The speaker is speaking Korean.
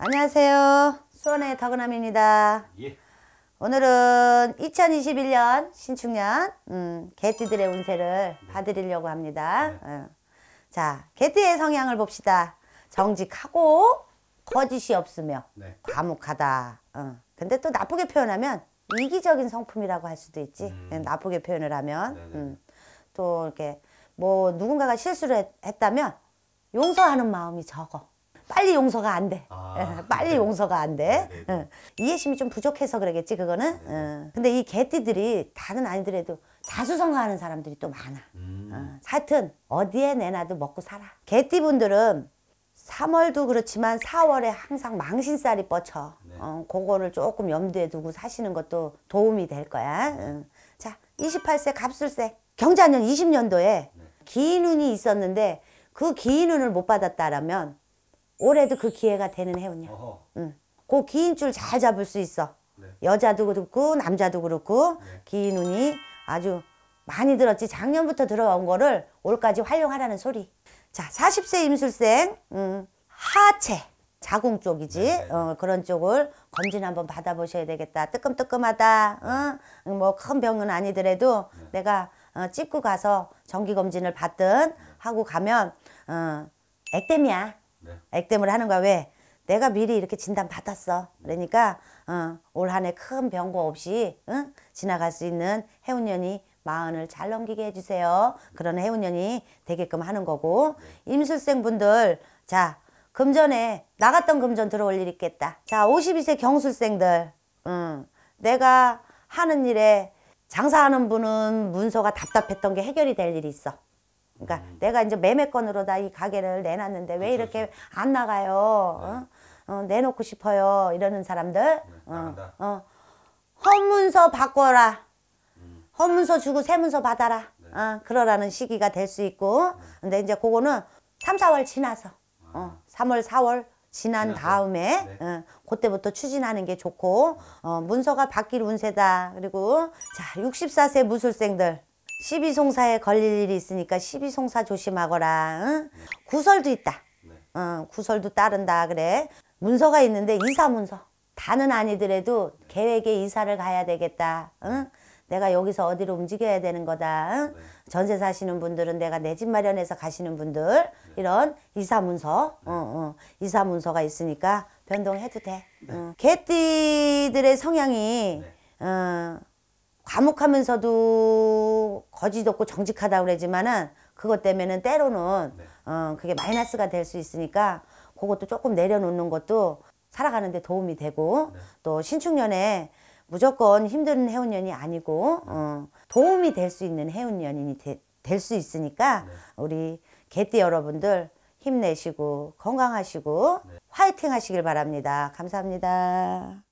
안녕하세요. 수원의 더그남입니다. 예. 오늘은 2021년 신축년 음, 개띠들의 운세를 네. 봐드리려고 합니다. 네. 어. 자, 개띠의 성향을 봅시다. 정직하고 거짓이 없으며 네. 과묵하다. 어. 근데 또 나쁘게 표현하면 이기적인 성품이라고 할 수도 있지. 음. 예, 나쁘게 표현을 하면 네, 네, 음. 또 이렇게 뭐 누군가가 실수를 했, 했다면 용서하는 마음이 적어. 빨리 용서가 안 돼. 아, 예, 빨리 네. 용서가 안 돼. 네, 네. 네. 예. 이해심이 좀 부족해서 그러겠지 그거는. 네, 네. 예. 근데 이 개띠들이 다는 아니더라도 자수성가하는 사람들이 또 많아. 음. 어, 하여튼 어디에 내놔도 먹고 살아. 개띠분들은 3월도 그렇지만 4월에 항상 망신살이 뻗쳐. 어, 그거를 조금 염두에 두고 사시는 것도 도움이 될 거야. 응. 자, 28세 갑술세. 경자년 20년도에 기인운이 있었는데 그 기인운을 못 받았다라면 올해도 그 기회가 되는 해 언니. 응. 그긴줄 잘 잡을 수 있어. 네. 여자도 그렇고 남자도 그렇고 네. 긴 운이 아주 많이 들었지. 작년부터 들어온 거를 올까지 활용하라는 소리. 자, 40세 임술생 음, 하체 자궁 쪽이지 네, 네, 네. 어, 그런 쪽을 검진 한번 받아보셔야 되겠다. 뜨끔뜨끔하다. 응? 어? 음, 뭐큰 병은 아니더라도 네. 내가 어, 찍고 가서 정기 검진을 받든 하고 가면 어, 액땜이야. 네. 액땜을 하는 거야. 왜? 내가 미리 이렇게 진단 받았어. 그러니까 어, 올한 해 큰병고 없이 응? 지나갈 수 있는 해운년이 마흔을 잘 넘기게 해주세요. 그런 해운년이 되게끔 하는 거고 네. 임술생 분들 자 금전에 나갔던 금전 들어올 일 있겠다. 자 52세 경술생들 응. 내가 하는 일에 장사하는 분은 문서가 답답했던 게 해결이 될 일이 있어. 그러니까 음. 내가 이제 매매권으로다 이 가게를 내놨는데 왜 그쵸, 그렇죠, 이렇게 그렇죠. 안 나가요? 네. 어? 어? 내놓고 싶어요. 이러는 사람들. 네, 어, 어. 헌문서 바꿔라. 헌문서 주고 세문서 받아라. 네. 어, 그러라는 시기가 될 수 있고. 네. 근데 이제 그거는 3, 4월 지나서. 아. 어, 3월4월 지난 지나서? 다음에 네. 어, 그때부터 추진하는 게 좋고 어, 문서가 바뀔 운세다. 그리고 자6 4세 무술생들 시비송사에 걸릴 일이 있으니까 시비송사 조심하거라. 응? 구설도 있다. 네. 응, 구설도 따른다 그래. 문서가 있는데 이사 문서. 다는 아니더라도 계획에 이사를 가야 되겠다. 응? 내가 여기서 어디로 움직여야 되는 거다. 응? 네. 전세 사시는 분들은 내가 내 집 마련해서 가시는 분들 네. 이런 이사 문서, 응, 응. 어, 어, 이사 문서가 있으니까 변동해도 돼. 네. 응. 개띠들의 성향이 응. 어, 과묵하면서도 거지도 없고 정직하다 고 그러지만은 그것 때문에는 때로는 네. 어, 그게 마이너스가 될 수 있으니까 그것도 조금 내려놓는 것도 살아가는데 도움이 되고 네. 또 신축년에 무조건 힘든 해운년이 아니고 네. 어, 도움이 될 수 있는 해운년이 될 수 있으니까 네. 우리 개띠 여러분들 힘내시고 건강하시고 네. 화이팅 하시길 바랍니다. 감사합니다.